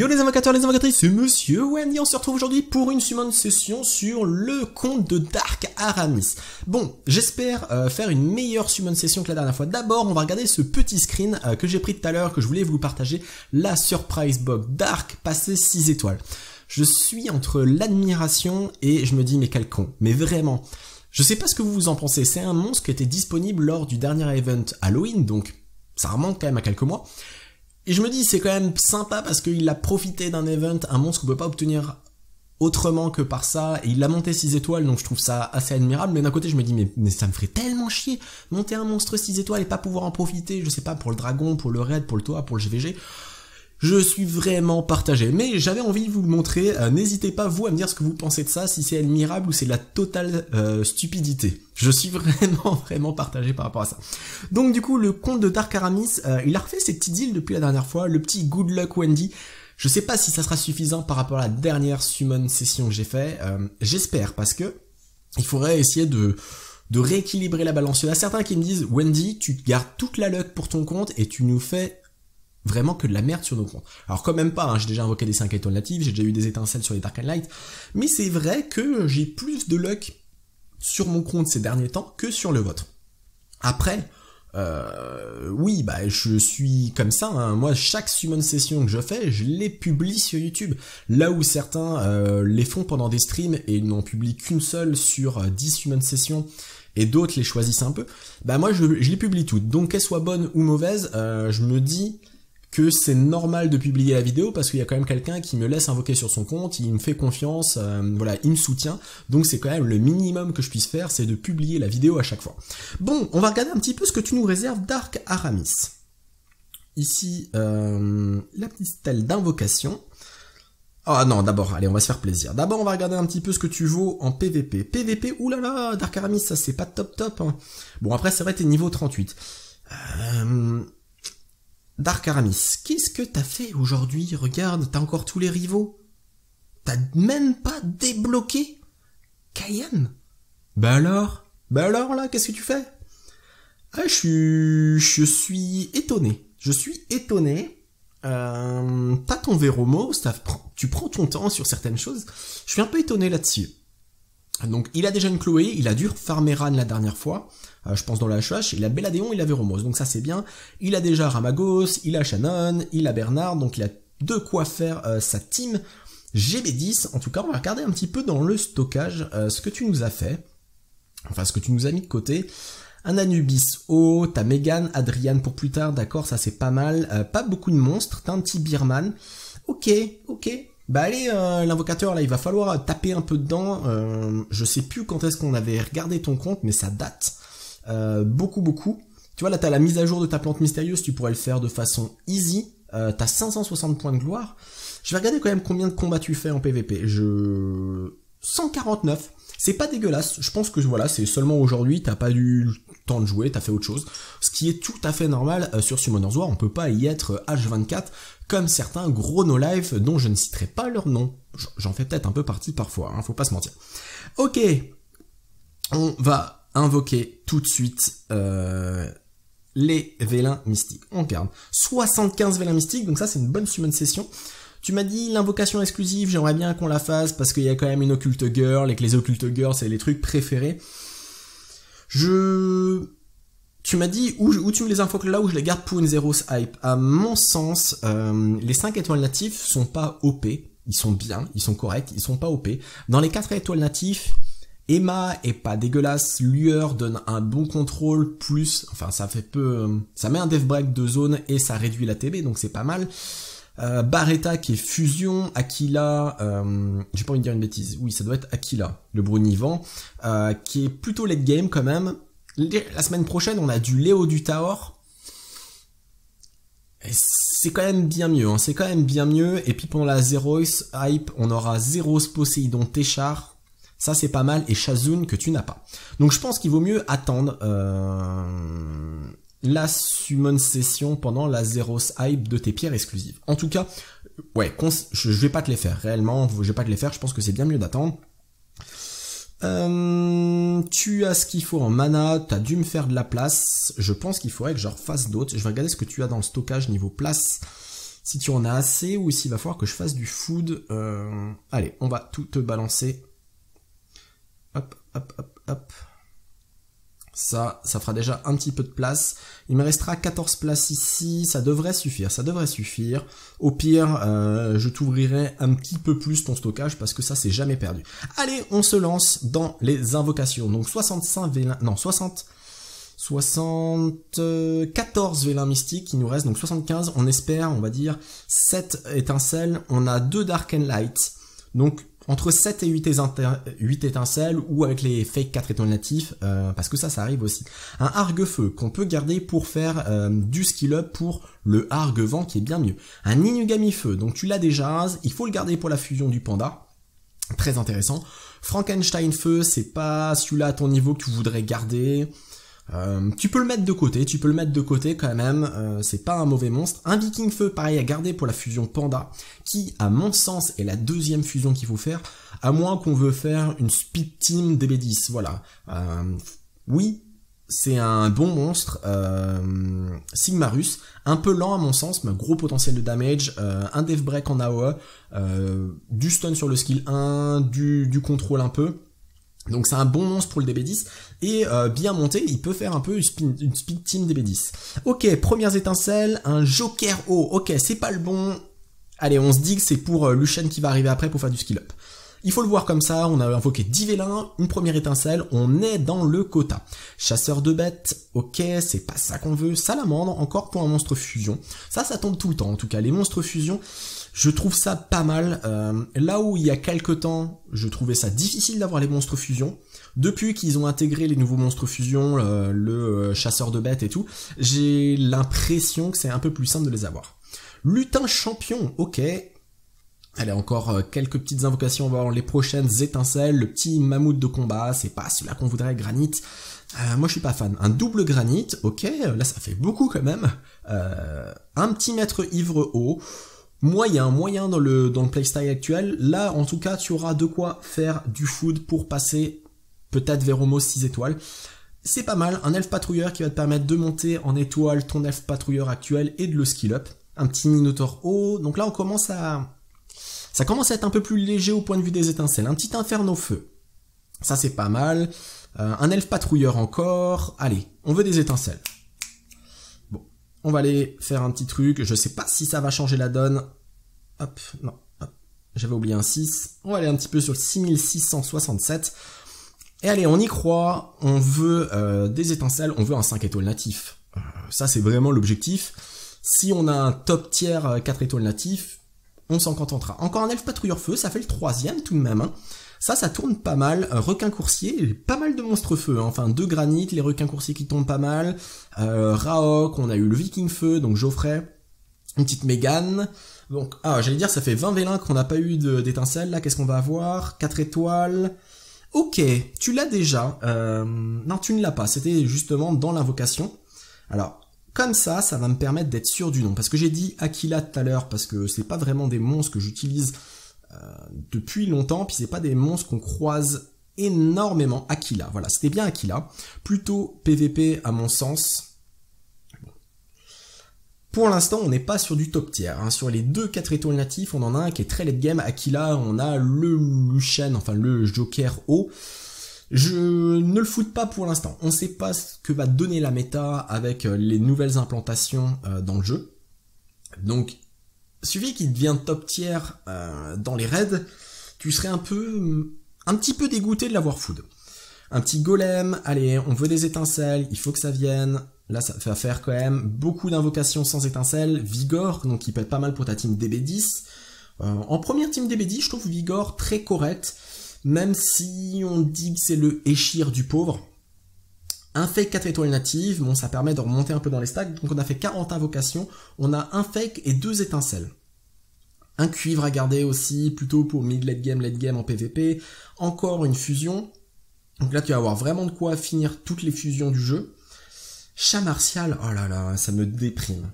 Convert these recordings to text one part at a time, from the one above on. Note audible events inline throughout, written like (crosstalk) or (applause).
Yo les invocateurs, les invocatrices, c'est Monsieur Wendy, on se retrouve aujourd'hui pour une summon session sur le compte de Dark Aramis. Bon, j'espère euh, faire une meilleure summon session que la dernière fois. D'abord, on va regarder ce petit screen euh, que j'ai pris tout à l'heure, que je voulais vous partager, la Surprise Box Dark passé 6 étoiles. Je suis entre l'admiration et je me dis mais quel con, mais vraiment. Je sais pas ce que vous en pensez, c'est un monstre qui était disponible lors du dernier event Halloween, donc ça remonte quand même à quelques mois. Et je me dis, c'est quand même sympa parce qu'il a profité d'un event, un monstre qu'on peut pas obtenir autrement que par ça, et il a monté 6 étoiles, donc je trouve ça assez admirable, mais d'un côté je me dis, mais, ça me ferait tellement chier, monter un monstre 6 étoiles et pas pouvoir en profiter, je sais pas, pour le dragon, pour le raid, pour le toit, pour le GVG, je suis vraiment partagé. Mais j'avais envie de vous le montrer. Euh, n'hésitez pas, vous, à me dire ce que vous pensez de ça, si c'est admirable ou c'est la totale euh, stupidité. Je suis (laughs) vraiment, vraiment partagé par rapport à ça. Donc du coup, le compte de Dark Aramis, euh, il a refait ses petits deals depuis la dernière fois. Le petit Good Luck Wendy. Je sais pas si ça sera suffisant par rapport à la dernière summon session que j'ai fait. J'espère, parce que il faudrait essayer de de rééquilibrer la balance. Il y a certains qui me disent Wendy, tu gardes toute la luck pour ton compte et tu nous fais vraiment que de la merde sur nos comptes. Alors quand même pas, hein, j'ai déjà invoqué des 5 étoiles natives, j'ai déjà eu des étincelles sur les Dark and Light, mais c'est vrai que j'ai plus de luck sur mon compte ces derniers temps que sur le vôtre. Après, euh, oui, bah je suis comme ça. Hein. Moi, chaque summon session que je fais, je les publie sur YouTube. Là où certains euh, les font pendant des streams et n'en publient qu'une seule sur 10 euh, summon sessions et d'autres les choisissent un peu, bah moi je, les publie toutes. Donc qu'elles soient bonnes ou mauvaises, je me dis que c'est normal de publier la vidéo parce qu'il y a quand même quelqu'un qui me laisse invoquer sur son compte, il me fait confiance, euh, voilà, il me soutient. Donc c'est quand même le minimum que je puisse faire, c'est de publier la vidéo à chaque fois. Bon, on va regarder un petit peu ce que tu nous réserves Dark Aramis. Ici, euh, la petite stèle d'invocation. Ah non, d'abord, allez, on va se faire plaisir. D'abord, on va regarder un petit peu ce que tu vaux en PVP. PVP, oulala, Dark Aramis, ça c'est pas top top. Hein. Bon, après, c'est va, t'es niveau 38. Euh, Dark Aramis, qu'est-ce que t'as fait aujourd'hui Regarde, t'as encore tous les rivaux. T'as même pas débloqué Cayenne Bah ben alors Bah alors là, qu'est-ce que tu fais Ah, je suis... je suis étonné. Je suis étonné. Euh, ton Véromo, tu prends ton temps sur certaines choses. Je suis un peu étonné là-dessus. Donc il a déjà une Chloé, il a farmer Ran la dernière fois, euh, je pense dans la HH, il a Belladéon, il a Veromos, donc ça c'est bien. Il a déjà Ramagos, il a Shannon, il a Bernard, donc il a de quoi faire euh, sa team GB10. En tout cas, on va regarder un petit peu dans le stockage euh, ce que tu nous as fait, enfin ce que tu nous as mis de côté. Un Anubis oh, t'as Megan, Adrian pour plus tard, d'accord, ça c'est pas mal. pas beaucoup de monstres, t'as un petit Birman. Ok, ok, bah allez, euh, l'invocateur, là, il va falloir euh, taper un peu dedans. Euh, je sais plus quand est-ce qu'on avait regardé ton compte, mais ça date beaucoup, beaucoup. Tu vois, là, t'as la mise à jour de ta plante mystérieuse, tu pourrais le faire de façon easy. t'as 560 points de gloire. Je vais regarder quand même combien de combats tu fais en PvP. Je... 149. C'est pas dégueulasse. Je pense que, voilà, c'est seulement aujourd'hui, t'as pas du de jouer, t'as fait autre chose. Ce qui est tout à fait normal euh, sur Summoner's War, on peut pas y être H24 euh, comme certains gros no-life dont je ne citerai pas leur nom. J'en fais peut-être un peu partie parfois, hein, faut pas se mentir. Ok, on va invoquer tout de suite euh, les vélins mystiques. On garde 75 vélins mystiques, donc ça c'est une bonne summon session. Tu m'as dit l'invocation exclusive, j'aimerais bien qu'on la fasse parce qu'il y a quand même une occulte girl et que les occulte girls c'est les trucs préférés. Je... Tu m'as dit où, tu me les que là où je les garde pour une zéro hype. À mon sens, euh, les 5 étoiles natifs sont pas OP. Ils sont bien, ils sont corrects, ils sont pas OP. Dans les 4 étoiles natifs, Emma est pas dégueulasse, Lueur donne un bon contrôle, plus, enfin ça fait peu, euh, ça met un death break de zone et ça réduit la TB, donc c'est pas mal. Euh, Barretta qui est fusion, Aquila, euh, j'ai pas envie de dire une bêtise, oui ça doit être Aquila, le Brunivant, euh, qui est plutôt late game quand même. La semaine prochaine on a du Léo du Taor. C'est quand même bien mieux, hein. c'est quand même bien mieux. Et puis pendant la Zeroes Hype, on aura Zeroes Poseidon, Téchar. Ça c'est pas mal et Shazun que tu n'as pas. Donc je pense qu'il vaut mieux attendre. Euh, la summon session pendant la Zeros Hype de tes pierres exclusives. En tout cas, ouais, je, vais pas te les faire réellement, je vais pas te les faire, je pense que c'est bien mieux d'attendre. Euh, tu as ce qu'il faut en mana, Tu as dû me faire de la place, je pense qu'il faudrait que je refasse d'autres, je vais regarder ce que tu as dans le stockage niveau place, si tu en as assez ou s'il va falloir que je fasse du food. Euh, allez, on va tout te balancer. Hop, hop, hop, hop. Ça, ça fera déjà un petit peu de place. Il me restera 14 places ici. Ça devrait suffire, ça devrait suffire. Au pire, euh, je t'ouvrirai un petit peu plus ton stockage parce que ça, c'est jamais perdu. Allez, on se lance dans les invocations. Donc 65 vélins... Non, 60... 74 vélins mystiques, qui nous reste donc 75, on espère, on va dire, 7 étincelles, on a 2 Dark and Light, donc entre 7 et 8, étincelles ou avec les fake 4 étoiles natifs euh, parce que ça ça arrive aussi. Un argue-feu qu'on peut garder pour faire euh, du skill up pour le argue-vent qui est bien mieux. Un inugami-feu, donc tu l'as déjà, il faut le garder pour la fusion du panda, très intéressant. Frankenstein-feu, c'est pas celui-là à ton niveau que tu voudrais garder. Euh, tu peux le mettre de côté, tu peux le mettre de côté quand même, euh, c'est pas un mauvais monstre. Un Viking Feu, pareil à garder pour la fusion Panda, qui à mon sens est la deuxième fusion qu'il faut faire, à moins qu'on veut faire une Speed Team DB10, voilà. Euh, oui, c'est un bon monstre, Sigmarus, un peu lent à mon sens, mais gros potentiel de damage, un Death Break en AOE, du stun sur le skill 1, du, du contrôle un peu donc c'est un bon monstre pour le DB10, et euh, bien monté, il peut faire un peu une, speed team DB10. Ok, premières étincelles, un joker haut, ok, c'est pas le bon. Allez, on se dit que c'est pour euh, qui va arriver après pour faire du skill up. Il faut le voir comme ça, on a invoqué 10 vélins, une première étincelle, on est dans le quota. Chasseur de bêtes, ok, c'est pas ça qu'on veut. Salamandre, encore pour un monstre fusion. Ça, ça tombe tout le temps, en tout cas. Les monstres fusion, je trouve ça pas mal. Euh, là où il y a quelques temps, je trouvais ça difficile d'avoir les monstres fusion, depuis qu'ils ont intégré les nouveaux monstres fusion, euh, le euh, chasseur de bêtes et tout, j'ai l'impression que c'est un peu plus simple de les avoir. Lutin champion, ok, Allez, encore quelques petites invocations, on va voir les prochaines étincelles, le petit mammouth de combat, c'est pas celui qu'on voudrait, granit. moi je suis pas fan. Un double granit, ok, là ça fait beaucoup quand même. un petit maître ivre haut, moyen, moyen dans le, dans le playstyle actuel. Là, en tout cas, tu auras de quoi faire du food pour passer peut-être vers homo 6 étoiles. C'est pas mal, un elfe patrouilleur qui va te permettre de monter en étoile ton elfe patrouilleur actuel et de le skill up. Un petit Minotaur haut, donc là on commence à... Ça commence à être un peu plus léger au point de vue des étincelles. Un petit Inferno Feu, ça c'est pas mal. Euh, un elfe patrouilleur encore, allez, on veut des étincelles. On va aller faire un petit truc. Je sais pas si ça va changer la donne. Hop, non, J'avais oublié un 6. On va aller un petit peu sur le 6667. Et allez, on y croit. On veut euh, des étincelles. On veut un 5 étoiles natif. Euh, ça, c'est vraiment l'objectif. Si on a un top tiers 4 euh, étoiles natifs, on s'en contentera. Encore un elfe patrouilleur feu. Ça fait le troisième tout de même. Hein. Ça, ça tourne pas mal. Euh, requin coursier, pas mal de monstres feu. Hein. Enfin, deux granites, les requins coursiers qui tombent pas mal. Euh, Raok, on a eu le viking feu, donc Geoffrey. Une petite Mégane. Donc, ah, j'allais dire, ça fait 20 vélins qu'on n'a pas eu d'étincelle, Là, qu'est-ce qu'on va avoir 4 étoiles. Ok, tu l'as déjà. Euh, non, tu ne l'as pas. C'était justement dans l'invocation. Alors, comme ça, ça va me permettre d'être sûr du nom. Parce que j'ai dit Aquila tout à l'heure, parce que c'est pas vraiment des monstres que j'utilise euh, depuis longtemps, puis c'est pas des monstres qu'on croise énormément. Aquila, voilà, c'était bien Aquila. Plutôt PVP à mon sens. Pour l'instant, on n'est pas sur du top tier. Hein. Sur les deux quatre étoiles natifs, on en a un qui est très late game. Aquila, on a le Lucien, enfin le Joker haut. Je ne le foute pas pour l'instant. On ne sait pas ce que va donner la méta avec euh, les nouvelles implantations euh, dans le jeu. Donc Suivi qu'il devient top tier euh, dans les raids, tu serais un peu, un petit peu dégoûté de l'avoir food. Un petit golem, allez, on veut des étincelles, il faut que ça vienne. Là, ça fait faire quand même beaucoup d'invocations sans étincelles. Vigor, donc il peut être pas mal pour ta team DB10. Euh, en première team DB10, je trouve Vigor très correct, même si on dit que c'est le échir du pauvre. Un fake 4 étoiles natives, bon ça permet de remonter un peu dans les stacks, donc on a fait 40 invocations, on a un fake et deux étincelles. Un cuivre à garder aussi, plutôt pour mid late game, late game en PvP, encore une fusion, donc là tu vas avoir vraiment de quoi finir toutes les fusions du jeu. Chat martial, oh là là, ça me déprime.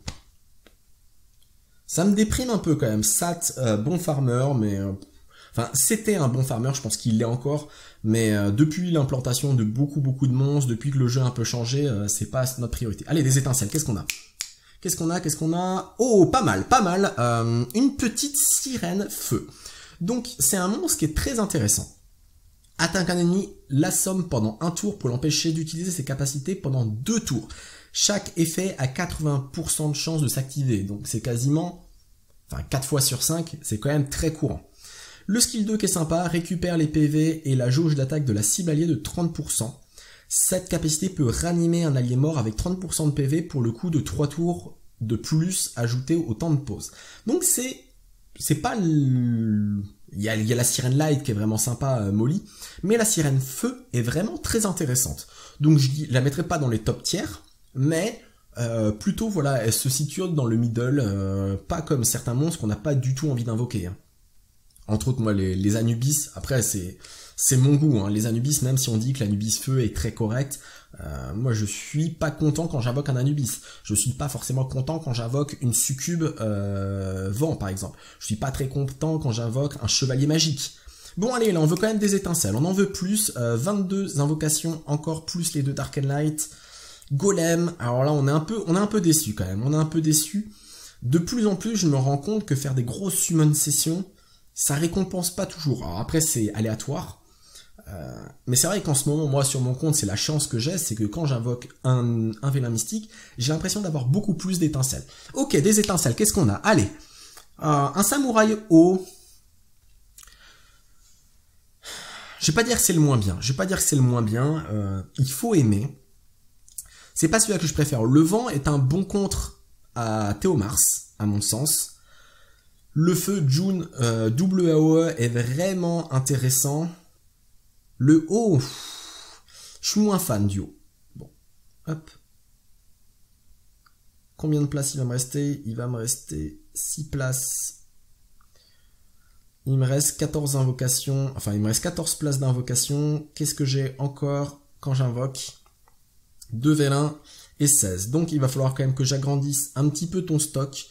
Ça me déprime un peu quand même, Sat, euh, bon farmer, mais... Euh, Enfin, c'était un bon farmer, je pense qu'il l'est encore, mais euh, depuis l'implantation de beaucoup beaucoup de monstres, depuis que le jeu a un peu changé, euh, c'est pas notre priorité. Allez, des étincelles, qu'est-ce qu'on a Qu'est-ce qu'on a Qu'est-ce qu'on a Oh, pas mal, pas mal. Euh, une petite sirène feu. Donc, c'est un monstre qui est très intéressant. Atteint un ennemi, l'assomme pendant un tour pour l'empêcher d'utiliser ses capacités pendant deux tours. Chaque effet a 80% de chance de s'activer, donc c'est quasiment, enfin 4 fois sur 5, c'est quand même très courant. Le skill 2 qui est sympa, récupère les PV et la jauge d'attaque de la cible alliée de 30%. Cette capacité peut ranimer un allié mort avec 30% de PV pour le coup de 3 tours de plus ajouté au temps de pause. Donc c'est c'est pas Il y, a, la sirène light qui est vraiment sympa, euh, Molly, mais la sirène feu est vraiment très intéressante. Donc je la mettrai pas dans les top tiers, mais euh, plutôt voilà, elle se situe dans le middle, euh, pas comme certains monstres qu'on n'a pas du tout envie d'invoquer. Hein entre autres moi les, Anubis. Après c'est c'est mon goût. Hein. Les Anubis, même si on dit que l'Anubis feu est très correct, euh, moi je suis pas content quand j'invoque un Anubis. Je suis pas forcément content quand j'invoque une succube euh, vent par exemple. Je suis pas très content quand j'invoque un chevalier magique. Bon allez, là on veut quand même des étincelles, on en veut plus, 22 euh, invocations, encore plus les deux Dark and Light, Golem, alors là on est un peu, on est un peu déçu quand même, on est un peu déçu. De plus en plus je me rends compte que faire des grosses summon sessions, ça récompense pas toujours. après, c'est aléatoire. Euh, mais c'est vrai qu'en ce moment, moi, sur mon compte, c'est la chance que j'ai, c'est que quand j'invoque un, un vélin mystique, j'ai l'impression d'avoir beaucoup plus d'étincelles. Ok, des étincelles, qu'est-ce qu'on a Allez, euh, un samouraï haut. Je vais pas dire que c'est le moins bien. Je vais pas dire que c'est le moins bien. Euh, il faut aimer. C'est pas celui-là que je préfère. Le vent est un bon contre à Théomars, à mon sens. Le feu June double euh, WAOE est vraiment intéressant. Le haut, je suis moins fan du haut. Bon, hop. Combien de places il va me rester Il va me rester 6 places. Il me reste 14 invocations. Enfin, il me reste 14 places d'invocation. Qu'est-ce que j'ai encore quand j'invoque 2 vélins et 16. Donc, il va falloir quand même que j'agrandisse un petit peu ton stock.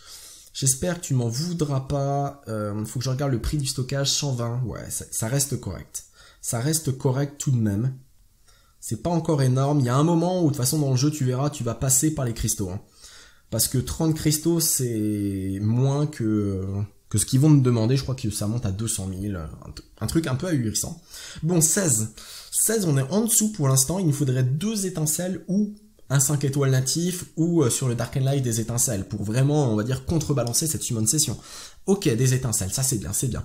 J'espère que tu m'en voudras pas. Euh, faut que je regarde le prix du stockage 120. Ouais, ça, reste correct. Ça reste correct tout de même. C'est pas encore énorme. Il y a un moment où de toute façon dans le jeu tu verras, tu vas passer par les cristaux. Hein. Parce que 30 cristaux c'est moins que que ce qu'ils vont me demander. Je crois que ça monte à 200 000. Un, truc un peu ahurissant. Bon 16. 16 on est en dessous pour l'instant. Il nous faudrait deux étincelles ou un 5 étoiles natif ou euh, sur le Dark and Light des étincelles pour vraiment, on va dire, contrebalancer cette summon session. Ok, des étincelles, ça c'est bien, c'est bien.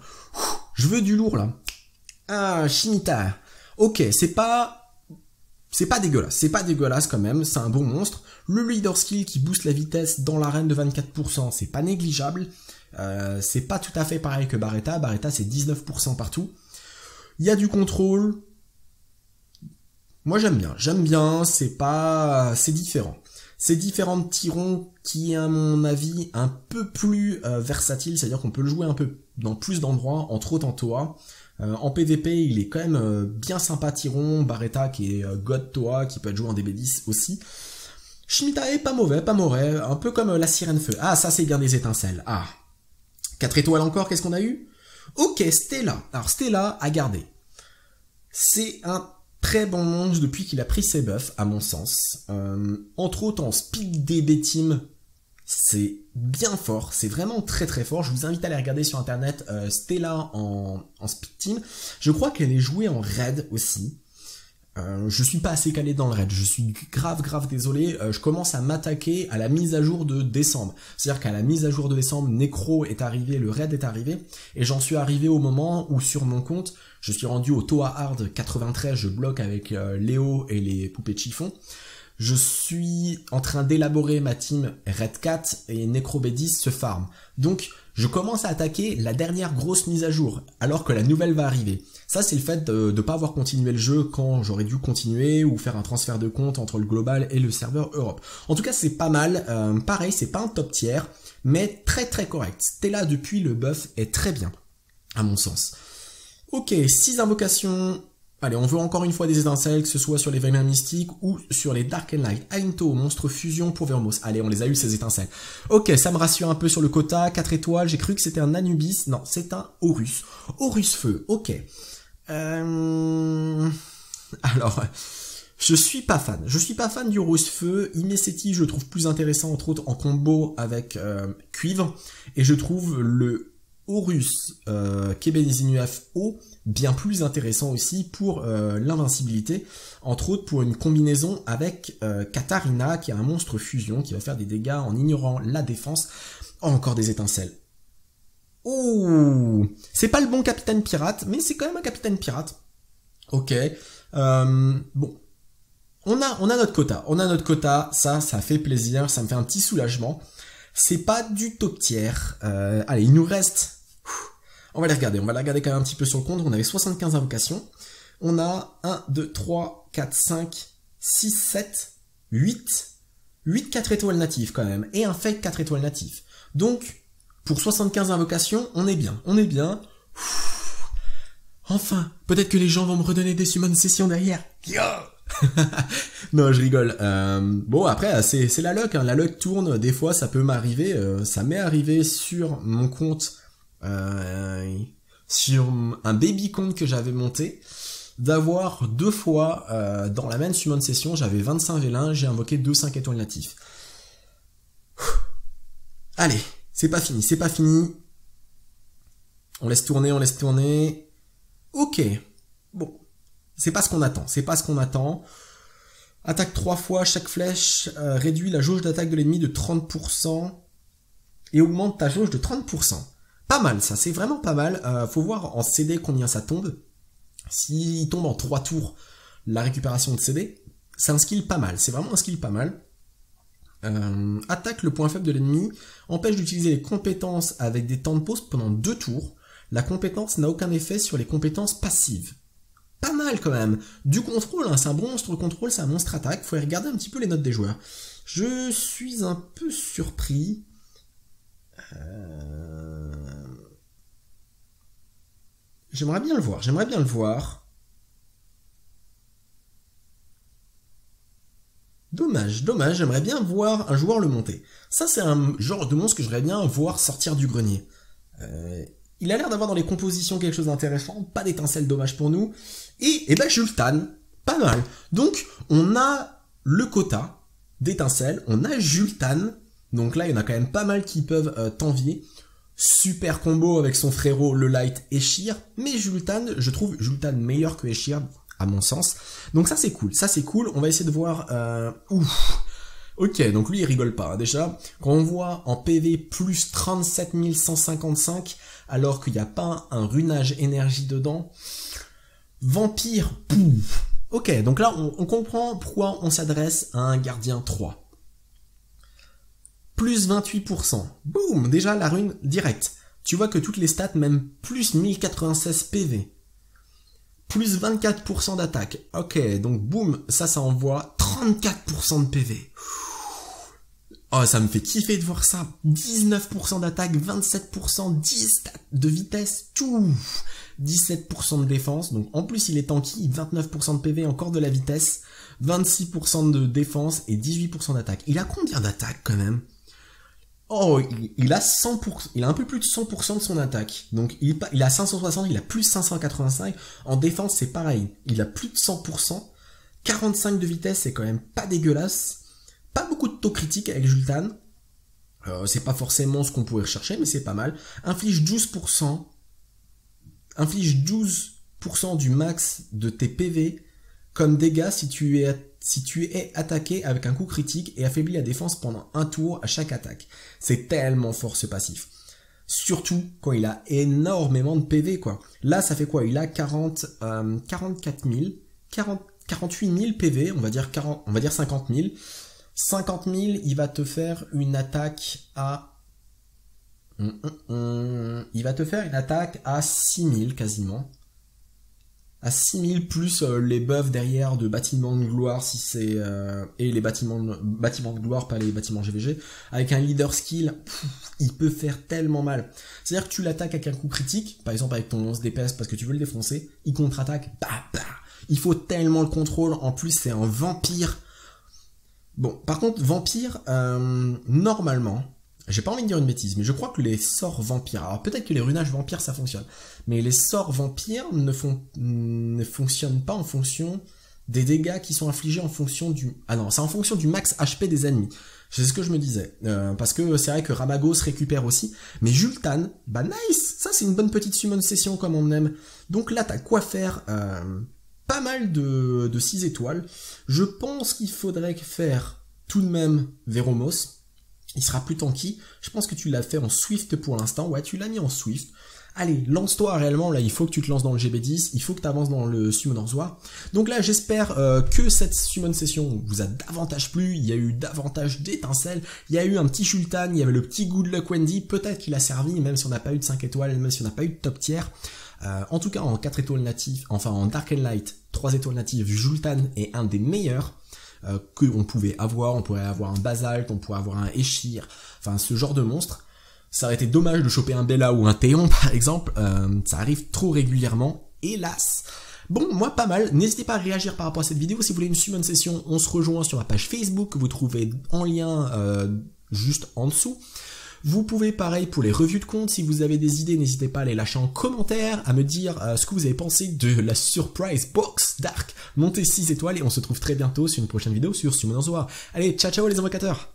je veux du lourd là. Ah, Chimitar. Ok, c'est pas... C'est pas dégueulasse, c'est pas dégueulasse quand même, c'est un bon monstre. Le leader skill qui booste la vitesse dans l'arène de 24%, c'est pas négligeable. Euh, c'est pas tout à fait pareil que Barretta, Barretta c'est 19% partout. Il y a du contrôle, moi j'aime bien, j'aime bien, c'est pas... c'est différent. C'est différent de Tyron qui est à mon avis un peu plus euh, versatile, c'est-à-dire qu'on peut le jouer un peu dans plus d'endroits, entre autres en Toa. Euh, en PvP, il est quand même euh, bien sympa Tyron, Barretta qui est God Toa, qui peut être joué en DB10 aussi. Shimita est pas mauvais, pas mauvais, un peu comme la sirène feu. Ah, ça c'est bien des étincelles. Ah. 4 étoiles encore, qu'est-ce qu'on a eu Ok, Stella. Alors Stella à garder. C'est un très bon mange depuis qu'il a pris ses buffs, à mon sens. Euh, entre autres en speed DB team, c'est bien fort, c'est vraiment très très fort. Je vous invite à aller regarder sur internet euh, Stella en, speed team. Je crois qu'elle est jouée en raid aussi. Euh, je suis pas assez calé dans le raid, je suis grave grave désolé, je commence à m'attaquer à la mise à jour de décembre. C'est-à-dire qu'à la mise à jour de décembre, Necro est arrivé, le raid est arrivé, et j'en suis arrivé au moment où sur mon compte, je suis rendu au Toa Hard 93, je bloque avec euh, Léo et les poupées de chiffon. Je suis en train d'élaborer ma team Red Cat et Necrobedis se farm. Donc, je commence à attaquer la dernière grosse mise à jour, alors que la nouvelle va arriver. Ça, c'est le fait de ne pas avoir continué le jeu quand j'aurais dû continuer ou faire un transfert de compte entre le global et le serveur Europe. En tout cas, c'est pas mal. Euh, pareil, c'est pas un top tiers, mais très très correct. Stella depuis le buff est très bien, à mon sens. Ok, 6 invocations. Allez, on veut encore une fois des étincelles, que ce soit sur les Venom Mystiques ou sur les Dark and Light. Ainto, Monstre Fusion pour Vermos. Allez, on les a eu ces étincelles. Ok, ça me rassure un peu sur le quota. 4 étoiles, j'ai cru que c'était un Anubis. Non, c'est un Horus. Horus Feu, ok. Euh... Alors... Je suis pas fan. Je suis pas fan du Horus feu. Inesetti, je le trouve plus intéressant, entre autres, en combo avec euh, cuivre. Et je trouve le Horus euh, O, bien plus intéressant aussi pour euh, l'invincibilité, entre autres pour une combinaison avec euh, Katarina, qui est un monstre fusion, qui va faire des dégâts en ignorant la défense. encore des étincelles. Oh C'est pas le bon capitaine pirate, mais c'est quand même un capitaine pirate. Ok. Euh, bon. On a, on a notre quota. On a notre quota, ça, ça fait plaisir, ça me fait un petit soulagement. C'est pas du top tiers. allez, il nous reste on va les regarder, on va les regarder quand même un petit peu sur le compte. On avait 75 invocations. On a 1, 2, 3, 4, 5, 6, 7, 8. 8 4 étoiles natives quand même. Et un fake 4 étoiles natives. Donc, pour 75 invocations, on est bien. On est bien. Enfin, peut-être que les gens vont me redonner des summons sessions derrière. (laughs) non, je rigole. Euh, bon, après, c'est la luck. Hein. La luck tourne. Des fois, ça peut m'arriver. Euh, ça m'est arrivé sur mon compte euh, sur un baby compte que j'avais monté d'avoir deux fois euh, dans la même summon session, j'avais 25 vélins, j'ai invoqué deux 5 étoiles natifs. Allez, c'est pas fini, c'est pas fini. On laisse tourner, on laisse tourner. Ok. Bon. C'est pas ce qu'on attend, c'est pas ce qu'on attend. Attaque trois fois chaque flèche, euh, réduit la jauge d'attaque de l'ennemi de 30% et augmente ta jauge de 30% pas mal ça, c'est vraiment pas mal. Euh, faut voir en CD combien ça tombe. S'il tombe en 3 tours, la récupération de CD, c'est un skill pas mal, c'est vraiment un skill pas mal. Euh, attaque le point faible de l'ennemi, empêche d'utiliser les compétences avec des temps de pause pendant 2 tours. La compétence n'a aucun effet sur les compétences passives. Pas mal quand même. Du contrôle, hein, c'est un bon monstre contrôle, c'est un monstre attaque. Faut regarder un petit peu les notes des joueurs. Je suis un peu surpris. Euh, j'aimerais bien le voir, j'aimerais bien le voir. Dommage, dommage, j'aimerais bien voir un joueur le monter. Ça, c'est un genre de monstre que j'aimerais bien voir sortir du grenier. Euh, il a l'air d'avoir dans les compositions quelque chose d'intéressant, pas d'étincelle, dommage pour nous. Et, et eh ben, Jultan, pas mal. Donc, on a le quota d'étincelle, on a Jultan, donc là, il y en a quand même pas mal qui peuvent euh, t'envier. Super combo avec son frérot le Light et mais Jultan, je trouve Jultan meilleur que Eshir, à mon sens. Donc ça c'est cool, ça c'est cool. On va essayer de voir. Euh, ouf. Ok, donc lui il rigole pas. Hein, déjà, quand on voit en PV plus 37 155, alors qu'il n'y a pas un runage énergie dedans, vampire, pouf. Ok, donc là on, on comprend pourquoi on s'adresse à un gardien 3 plus 28%. Boum Déjà la rune directe. Tu vois que toutes les stats, même plus 1096 PV. Plus 24% d'attaque. Ok, donc boum, ça, ça envoie 34% de PV. Oh, ça me fait kiffer de voir ça. 19% d'attaque, 27%, 10 de vitesse, tout. 17% de défense. Donc en plus, il est tanky, 29% de PV, encore de la vitesse, 26% de défense et 18% d'attaque. Il a combien d'attaque quand même Oh, il, a 100%, il a un peu plus de 100% de son attaque. Donc il, a 560, il a plus 585. En défense, c'est pareil. Il a plus de 100%. 45 de vitesse, c'est quand même pas dégueulasse. Pas beaucoup de taux critique avec Jultan. Euh, c'est pas forcément ce qu'on pourrait rechercher, mais c'est pas mal. Inflige 12%. Inflige 12% du max de tes PV comme dégâts si tu es si tu es attaqué avec un coup critique et affaibli la défense pendant un tour à chaque attaque. C'est tellement fort ce passif. Surtout quand il a énormément de PV quoi. Là ça fait quoi Il a 44 000, 48 000 PV, on va dire on va dire 50 000. 50 000, il va te faire une attaque à hum, hum, hum, il va te faire une attaque à 6000 quasiment à 6000 plus euh, les buffs derrière de bâtiments de gloire si c'est euh, et les bâtiments de, de gloire pas les bâtiments GVG avec un leader skill il peut faire tellement mal c'est à dire que tu l'attaques avec un coup critique par exemple avec ton lance DPS parce que tu veux le défoncer il contre-attaque bah, bah, il faut tellement le contrôle en plus c'est un vampire bon par contre vampire euh, normalement j'ai pas envie de dire une bêtise, mais je crois que les sorts vampires. Alors peut-être que les runages vampires ça fonctionne, mais les sorts vampires ne, font, ne fonctionnent pas en fonction des dégâts qui sont infligés en fonction du. Ah non, c'est en fonction du max HP des ennemis. C'est ce que je me disais. Euh, parce que c'est vrai que Ramagos récupère aussi. Mais Jultan, bah nice Ça c'est une bonne petite summon session comme on aime. Donc là t'as quoi faire euh, Pas mal de, de 6 étoiles. Je pense qu'il faudrait faire tout de même Veromos il sera plus tanky. Je pense que tu l'as fait en Swift pour l'instant. Ouais, tu l'as mis en Swift. Allez, lance-toi réellement, là, il faut que tu te lances dans le GB10, il faut que tu avances dans le Summoner's War. Donc là, j'espère euh, que cette Summon Session vous a davantage plu, il y a eu davantage d'étincelles, il y a eu un petit Shultan, il y avait le petit Good Luck Wendy, peut-être qu'il a servi, même si on n'a pas eu de 5 étoiles, même si on n'a pas eu de top tiers, euh, en tout cas, en 4 étoiles natives, enfin en Dark and Light, 3 étoiles natives, Jultan est un des meilleurs qu'on euh, que on pouvait avoir. On pourrait avoir un basalte, on pourrait avoir un échir, enfin ce genre de monstre. Ça aurait été dommage de choper un Bella ou un Théon (laughs) par exemple, euh, ça arrive trop régulièrement, hélas. Bon, moi pas mal, n'hésitez pas à réagir par rapport à cette vidéo, si vous voulez une summon session, on se rejoint sur ma page Facebook, que vous trouvez en lien euh, juste en dessous. Vous pouvez pareil pour les revues de compte, si vous avez des idées, n'hésitez pas à les lâcher en commentaire, à me dire euh, ce que vous avez pensé de la surprise box Dark. Montez 6 étoiles et on se trouve très bientôt sur une prochaine vidéo sur War. Allez, ciao ciao les invocateurs